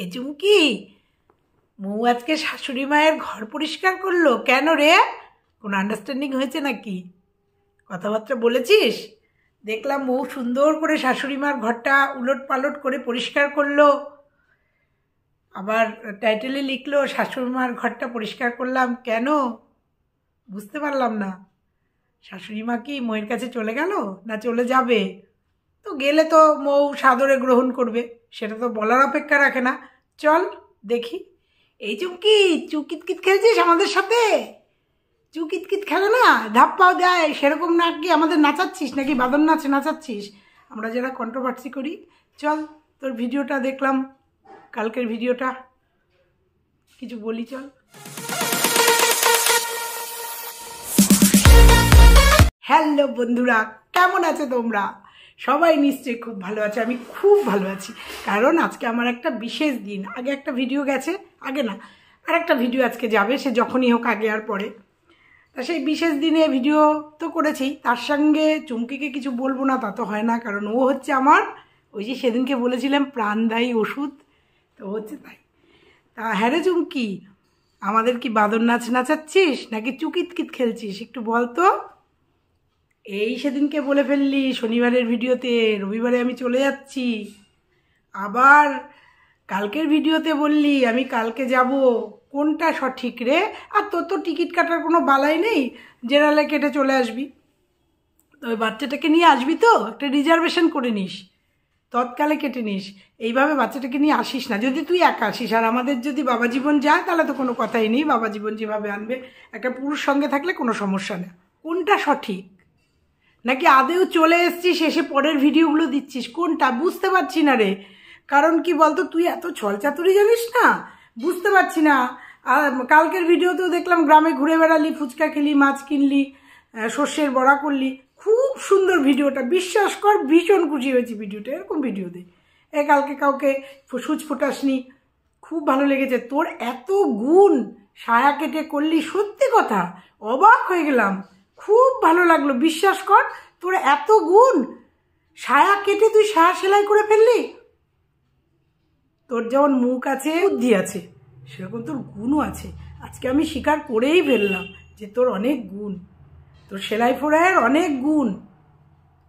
এ চুমকি মৌ আজকে শাশুড়ি মায়ের ঘর পরিষ্কার করলো কেন রে কোনো আন্ডারস্ট্যান্ডিং হয়েছে নাকি কথাবার্তা বলেছিস দেখলাম মৌ সুন্দর করে শাশুড়ি মার ঘরটা উলট পালট করে পরিষ্কার করলো আবার টাইটেলে লিখলো শাশুড়ি মার ঘরটা পরিষ্কার করলাম কেন বুঝতে পারলাম না শাশুড়ি মা কি ময়ের কাছে চলে গেল না চলে যাবে তো গেলে তো মৌ সাদরে গ্রহণ করবে সেটা তো বলার অপেক্ষা রাখে না চল দেখি এই চুমকি চুকিতকিত খেলছিস আমাদের সাথে চুকিতকিত খেলে না ধাপ্পাও দেয় সেরকম না কি আমাদের নাচাচ্ছিস নাকি বাদন নাচ নাচাচ্ছিস আমরা যারা কন্ট্রোভার্সি করি চল তোর ভিডিওটা দেখলাম কালকের ভিডিওটা কিছু বলি চল হ্যালো বন্ধুরা কেমন আছে তোমরা সবাই নিশ্চয়ই খুব ভালো আছে আমি খুব ভালো আছি কারণ আজকে আমার একটা বিশেষ দিন আগে একটা ভিডিও গেছে আগে না আর একটা ভিডিও আজকে যাবে সে যখনই হোক আগে আর পরে তা সেই বিশেষ দিনে ভিডিও তো করেছি তার সঙ্গে চুমকিকে কিছু বলবো না তা তো হয় না কারণ ও হচ্ছে আমার ওই যে সেদিনকে বলেছিলাম প্রাণদায়ী ওষুধ তো হচ্ছে তাই তা হ্যারে চুমকি আমাদের কি বাদর নাচ নাচাচ্ছিস নাকি চুকিতকিত খেলছিস একটু বল তো এই সেদিনকে বলে ফেললি শনিবারের ভিডিওতে রবিবারে আমি চলে যাচ্ছি আবার কালকের ভিডিওতে বললি আমি কালকে যাব কোনটা সঠিক রে আর তোর তো টিকিট কাটার কোনো বালাই নেই জেনারেলে কেটে চলে আসবি তবে বাচ্চাটাকে নিয়ে আসবি তো একটা রিজার্ভেশন করে নিস তৎকালে কেটে নিস এইভাবে বাচ্চাটাকে নিয়ে আসিস না যদি তুই একা আসিস আর আমাদের যদি বাবা জীবন যায় তাহলে তো কোনো কথাই নেই বাবা জীবন যেভাবে আনবে একটা পুরুষ সঙ্গে থাকলে কোনো সমস্যা না কোনটা সঠিক নাকি আদেও চলে এসছিস এসে পরের ভিডিওগুলো দিচ্ছিস কোনটা বুঝতে পারছি না রে কারণ কি বলতো তুই এত ছলচাতুরি জানিস না বুঝতে পারছি না আর কালকের ভিডিওতেও দেখলাম গ্রামে ঘুরে বেড়ালি ফুচকা খেলি মাছ কিনলি সর্ষের বড়া করলি খুব সুন্দর ভিডিওটা বিশ্বাস কর ভীষণ খুশি হয়েছি ভিডিওটা এরকম ভিডিও দে এ কালকে কাউকে সুচ ফোটাসনি খুব ভালো লেগেছে তোর এত গুণ সায়া কেটে করলি সত্যি কথা অবাক হয়ে গেলাম খুব ভালো লাগলো বিশ্বাস কর তোর এত গুণ সায়া কেটে তুই সায়া সেলাই করে ফেললি তোর যেমন মুখ আছে বুদ্ধি আছে সেরকম তোর গুণও আছে আজকে আমি স্বীকার করেই ফেললাম যে তোর অনেক গুণ তোর সেলাই ফোড়াইয়ের অনেক গুণ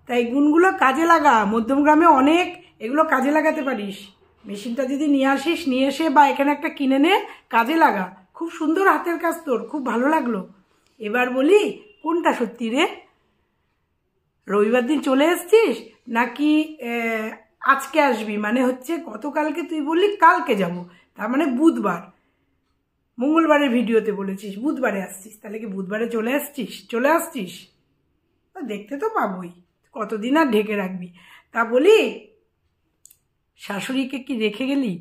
তাই গুণগুলো কাজে লাগা মধ্যমগ্রামে অনেক এগুলো কাজে লাগাতে পারিস মেশিনটা যদি নিয়ে আসিস নিয়ে এসে বা এখানে একটা কিনে নে কাজে লাগা খুব সুন্দর হাতের কাজ তোর খুব ভালো লাগলো এবার বলি কোনটা সত্যি রে রবিবার দিন চলে এসছিস নাকি আজকে আসবি মানে হচ্ছে গতকালকে তুই বললি কালকে যাব তার মানে বুধবার মঙ্গলবারের ভিডিওতে বলেছিস বুধবারে আসছিস তাহলে কি বুধবারে চলে আসছিস চলে আসছিস দেখতে তো পাবোই কতদিন আর ঢেকে রাখবি তা বলি শাশুড়িকে কি রেখে গেলি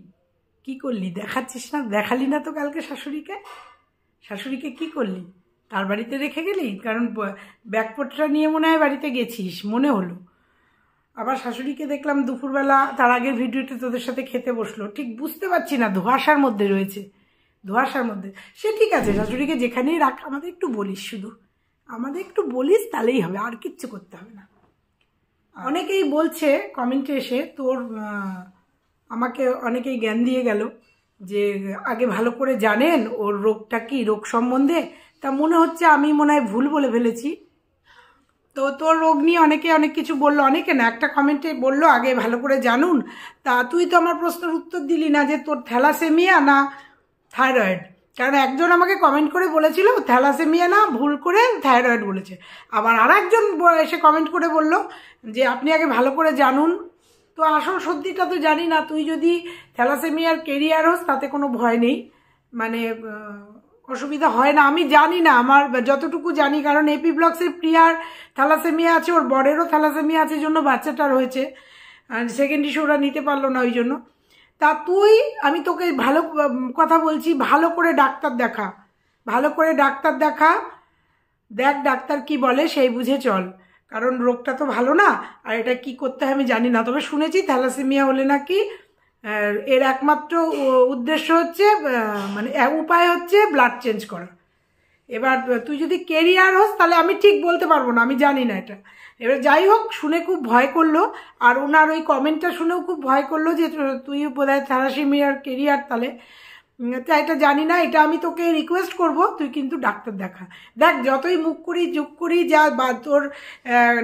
কি করলি দেখাচ্ছিস না দেখালি না তো কালকে শাশুড়িকে শাশুড়িকে কি করলি তার বাড়িতে রেখে গেলি কারণ ব্যাগপটরা নিয়ে মনে হয় বাড়িতে গেছিস মনে হলো আবার শাশুড়িকে দেখলাম দুপুরবেলা তার আগের ভিডিওটা তোদের সাথে খেতে বসলো ঠিক বুঝতে পারছি না ধোয়াশার মধ্যে রয়েছে ধোয়াশার মধ্যে সে ঠিক আছে শাশুড়িকে যেখানেই রাখ আমাদের একটু বলিস শুধু আমাদের একটু বলিস তাহলেই হবে আর কিচ্ছু করতে হবে না অনেকেই বলছে কমেন্টে এসে তোর আমাকে অনেকেই জ্ঞান দিয়ে গেল যে আগে ভালো করে জানেন ওর রোগটা কি রোগ সম্বন্ধে তা মনে হচ্ছে আমি মনে হয় ভুল বলে ফেলেছি তো তোর রোগ নিয়ে অনেকে অনেক কিছু বললো অনেকে না একটা কমেন্টে বললো আগে ভালো করে জানুন তা তুই তো আমার প্রশ্নের উত্তর দিলি না যে তোর থ্যালাসেমিয়া না থাইরয়েড কারণ একজন আমাকে কমেন্ট করে বলেছিল থ্যালাসেমিয়া না ভুল করে থাইরয়েড বলেছে আবার আর একজন এসে কমেন্ট করে বলল যে আপনি আগে ভালো করে জানুন তো আসল সত্যিটা তো জানি না তুই যদি থ্যালাসেমিয়ার কেরিয়ার হোস তাতে কোনো ভয় নেই মানে অসুবিধা হয় না আমি জানি না আমার যতটুকু জানি কারণ এপি ব্লকসের প্রিয়ার থ্যালাসেমিয়া আছে ওর বরেরও থ্যালাসেমিয়া আছে জন্য বাচ্চাটার হয়েছে সেকেন্ড ইস্যু ওরা নিতে পারলো না ওই জন্য তা তুই আমি তোকে ভালো কথা বলছি ভালো করে ডাক্তার দেখা ভালো করে ডাক্তার দেখা দেখ ডাক্তার কি বলে সেই বুঝে চল কারণ রোগটা তো ভালো না আর এটা কি করতে হয় আমি জানি না তবে শুনেছি থ্যালাসেমিয়া হলে নাকি এর একমাত্র উদ্দেশ্য হচ্ছে মানে উপায় হচ্ছে ব্লাড চেঞ্জ করা এবার তুই যদি কেরিয়ার হোস তাহলে আমি ঠিক বলতে পারবো না আমি জানি না এটা এবার যাই হোক শুনে খুব ভয় করলো আর ওনার ওই কমেন্টটা শুনেও খুব ভয় করলো যে তুই বোধ হয় থ্যারাসিমিয়ার কেরিয়ার তাহলে তা এটা জানি না এটা আমি তোকে রিকোয়েস্ট করব তুই কিন্তু ডাক্তার দেখা দেখ যতই মুখ করি যুগ করি যা বা তোর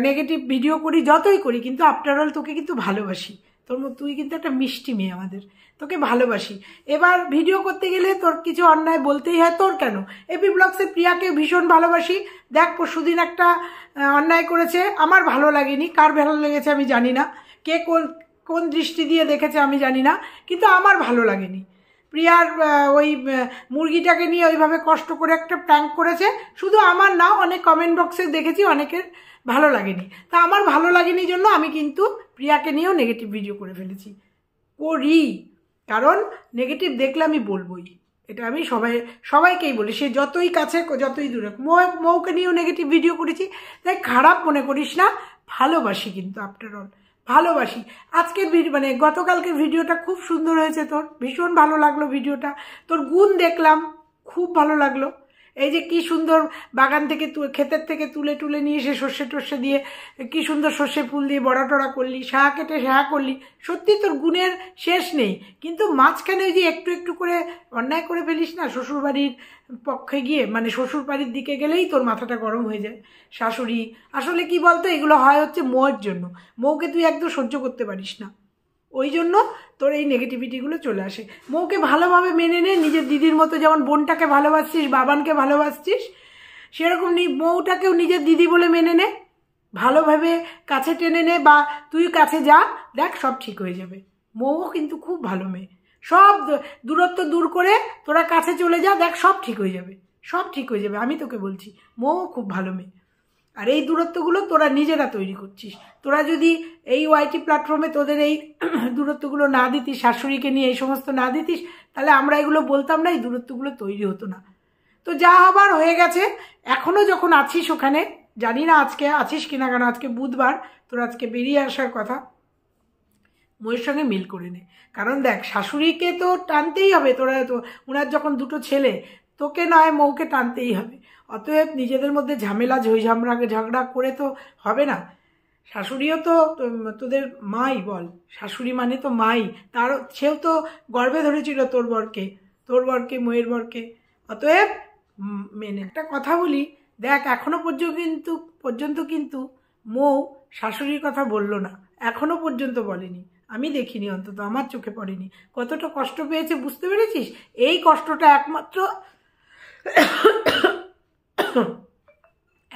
নেগেটিভ ভিডিও করি যতই করি কিন্তু আফটার অল তোকে কিন্তু ভালোবাসি তোর মতো তুই কিন্তু একটা মিষ্টি মেয়ে আমাদের তোকে ভালোবাসি এবার ভিডিও করতে গেলে তোর কিছু অন্যায় বলতেই হয় তোর কেন এপি ব্লগসে প্রিয়াকে ভীষণ ভালোবাসি দেখ পরশুদিন একটা অন্যায় করেছে আমার ভালো লাগেনি কার ভালো লেগেছে আমি জানি না কে কোন কোন দৃষ্টি দিয়ে দেখেছে আমি জানি না কিন্তু আমার ভালো লাগেনি প্রিয়ার ওই মুরগিটাকে নিয়ে ওইভাবে কষ্ট করে একটা প্র্যাঙ্ক করেছে শুধু আমার না অনেক কমেন্ট বক্সে দেখেছি অনেকের ভালো লাগেনি তা আমার ভালো লাগেনি জন্য আমি কিন্তু প্রিয়াকে নিয়েও নেগেটিভ ভিডিও করে ফেলেছি করি কারণ নেগেটিভ দেখলে আমি বলবোই এটা আমি সবাই সবাইকেই বলি সে যতই কাছে যতই দূরে মৌ মৌকে নিয়েও নেগেটিভ ভিডিও করেছি তাই খারাপ মনে করিস না ভালোবাসি কিন্তু আফটার অল ভালোবাসি আজকের ভিডিও মানে গতকালকে ভিডিওটা খুব সুন্দর হয়েছে তোর ভীষণ ভালো লাগলো ভিডিওটা তোর গুণ দেখলাম খুব ভালো লাগলো এই যে কি সুন্দর বাগান থেকে ক্ষেতের থেকে তুলে টুলে নিয়ে এসে সর্ষে টর্ষে দিয়ে কি সুন্দর সর্ষে ফুল দিয়ে বড়া টড়া করলি শাহা কেটে শাহা করলি সত্যি তোর গুণের শেষ নেই কিন্তু মাঝখানে ওই যে একটু একটু করে অন্যায় করে ফেলিস না শ্বশুরবাড়ির পক্ষে গিয়ে মানে শ্বশুর বাড়ির দিকে গেলেই তোর মাথাটা গরম হয়ে যায় শাশুড়ি আসলে কি বলতো এগুলো হয় হচ্ছে মোয়ের জন্য মৌকে তুই একদম সহ্য করতে পারিস না ওই জন্য তোর এই নেগেটিভিটিগুলো চলে আসে মৌকে ভালোভাবে মেনে নে নিজের দিদির মতো যেমন বোনটাকে ভালোবাসছিস বাবানকে ভালোবাসছিস সেরকম বউটাকেও নিজের দিদি বলে মেনে নে ভালোভাবে কাছে টেনে নে বা তুই কাছে যা দেখ সব ঠিক হয়ে যাবে মৌও কিন্তু খুব ভালো মেয়ে সব দূরত্ব দূর করে তোরা কাছে চলে যা দেখ সব ঠিক হয়ে যাবে সব ঠিক হয়ে যাবে আমি তোকে বলছি মৌও খুব ভালো মেয়ে আর এই দূরত্বগুলো তোরা নিজেরা তৈরি করছিস তোরা যদি এই ওয়াইটি প্ল্যাটফর্মে তোদের এই দূরত্বগুলো না দিতিস শাশুড়িকে নিয়ে এই সমস্ত না দিতিস তাহলে আমরা এগুলো বলতাম না এই দূরত্বগুলো তৈরি হতো না তো যা আবার হয়ে গেছে এখনও যখন আছিস ওখানে জানি না আজকে আছিস কিনা কেন আজকে বুধবার তোর আজকে বেরিয়ে আসার কথা ময়ের সঙ্গে মিল করে নে কারণ দেখ শাশুড়িকে তো টানতেই হবে তোরা তো ওনার যখন দুটো ছেলে তোকে নয় মৌকে টানতেই হবে অতএব নিজেদের মধ্যে ঝামেলা ঝইঝামড়া ঝগড়া করে তো হবে না শাশুড়িও তো তোদের মাই বল শাশুড়ি মানে তো মাই তার সেও তো গর্বে ধরেছিল তোর বরকে তোর বরকে ময়ের বরকে অতএব মেনে একটা কথা বলি দেখ এখনও পর্যন্ত কিন্তু পর্যন্ত কিন্তু মৌ শাশুড়ির কথা বলল না এখনও পর্যন্ত বলেনি আমি দেখিনি অন্তত আমার চোখে পড়েনি কতটা কষ্ট পেয়েছে বুঝতে পেরেছিস এই কষ্টটা একমাত্র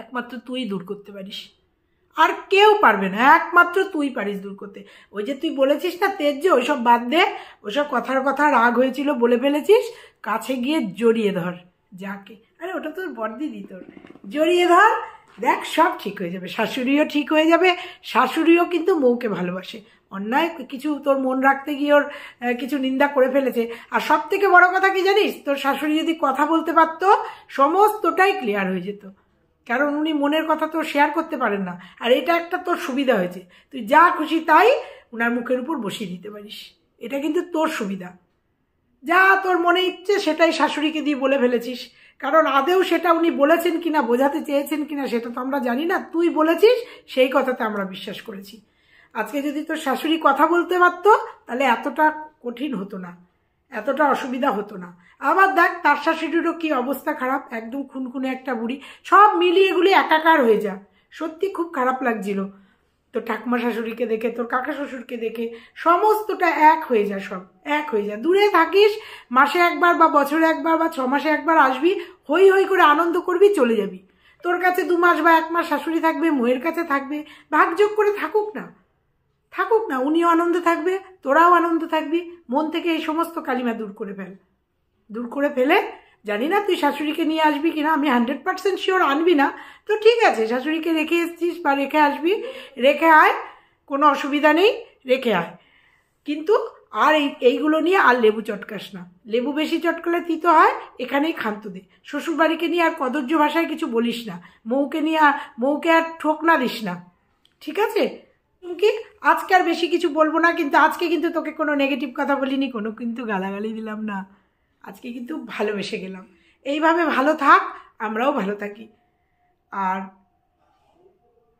একমাত্র তুই দূর করতে পারিস আর কেউ পারবে না একমাত্র তুই পারিস দূর করতে ওই যে তুই বলেছিস না তেজ্য ওইসব বাদ দে ওইসব কথার কথা রাগ হয়েছিল বলে ফেলেছিস কাছে গিয়ে জড়িয়ে ধর যাকে আরে ওটা তোর দিদি তোর জড়িয়ে ধর দেখ সব ঠিক হয়ে যাবে শাশুড়িও ঠিক হয়ে যাবে শাশুড়িও কিন্তু মৌকে ভালোবাসে অন্যায় কিছু তোর মন রাখতে গিয়ে ওর কিছু নিন্দা করে ফেলেছে আর সব থেকে বড় কথা কি জানিস তোর শাশুড়ি যদি কথা বলতে পারতো সমস্তটাই ক্লিয়ার হয়ে যেত কারণ উনি মনের কথা তো শেয়ার করতে পারেন না আর এটা একটা তোর সুবিধা হয়েছে তুই যা খুশি তাই ওনার মুখের উপর বসিয়ে দিতে পারিস এটা কিন্তু তোর সুবিধা যা তোর মনে ইচ্ছে সেটাই শাশুড়িকে দিয়ে বলে ফেলেছিস কারণ আদেও সেটা উনি বলেছেন কিনা বোঝাতে চেয়েছেন কিনা সেটা তো আমরা জানি না তুই বলেছিস সেই কথাতে আমরা বিশ্বাস করেছি আজকে যদি তোর শাশুড়ি কথা বলতে পারত তাহলে এতটা কঠিন হতো না এতটা অসুবিধা হতো না আবার দেখ তার শাশুড়িরও কি অবস্থা খারাপ একদম খুনখুনে একটা বুড়ি সব মিলিয়ে এগুলি একাকার হয়ে যা সত্যি খুব খারাপ লাগছিল তো ঠাকুমা শাশুড়িকে দেখে তোর কাকা শ্বশুরকে দেখে সমস্তটা এক হয়ে যা সব এক হয়ে যা দূরে থাকিস মাসে একবার বা বছরে একবার বা ছ মাসে একবার আসবি হই হই করে আনন্দ করবি চলে যাবি তোর কাছে দু মাস বা এক মাস শাশুড়ি থাকবে মোয়ের কাছে থাকবে ভাগযোগ করে থাকুক না থাকুক না উনিও আনন্দ থাকবে তোরাও আনন্দ থাকবি মন থেকে এই সমস্ত কালিমা দূর করে ফেল দূর করে ফেলে জানি না তুই শাশুড়িকে নিয়ে আসবি কিনা আমি হান্ড্রেড পার্সেন্ট শিওর আনবি না তো ঠিক আছে শাশুড়িকে রেখে এসছিস বা রেখে আসবি রেখে আয় কোনো অসুবিধা নেই রেখে আয় কিন্তু আর এই এইগুলো নিয়ে আর লেবু চটকাস না লেবু বেশি চটকালে তিতো হয় এখানেই খান্ত দে শ্বশুরবাড়িকে নিয়ে আর কদর্য ভাষায় কিছু বলিস না মৌকে নিয়ে আর মৌকে আর ঠোক না দিস না ঠিক আছে কি আজকে আর বেশি কিছু বলবো না কিন্তু আজকে কিন্তু তোকে কোনো নেগেটিভ কথা বলিনি কোনো কিন্তু গালাগালি দিলাম না আজকে কিন্তু ভালোবেসে গেলাম এইভাবে ভালো থাক আমরাও ভালো থাকি আর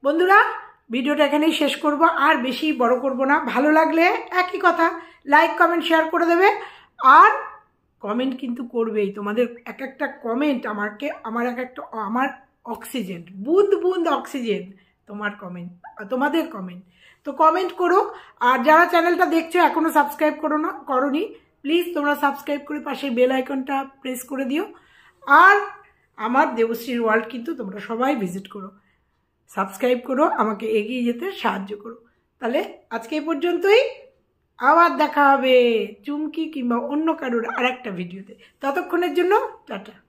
বন্ধুরা ভিডিওটা এখানেই শেষ করব আর বেশি বড় করব না ভালো লাগলে একই কথা লাইক কমেন্ট শেয়ার করে দেবে আর কমেন্ট কিন্তু করবেই তোমাদের এক একটা কমেন্ট আমাকে আমার এক একটা আমার অক্সিজেন বুঁদ বুঁদ অক্সিজেন তোমার কমেন্ট তোমাদের কমেন্ট তো কমেন্ট করো আর যারা চ্যানেলটা দেখছো এখনও সাবস্ক্রাইব করো না করি প্লিজ তোমরা সাবস্ক্রাইব করে পাশে বেল আইকনটা প্রেস করে দিও আর আমার দেবশ্রীর ওয়ার্ল্ড কিন্তু তোমরা সবাই ভিজিট করো সাবস্ক্রাইব করো আমাকে এগিয়ে যেতে সাহায্য করো তাহলে আজকে এই পর্যন্তই আবার দেখা হবে চুমকি কিংবা অন্য কারোর আর একটা ভিডিওতে ততক্ষণের জন্য টাটা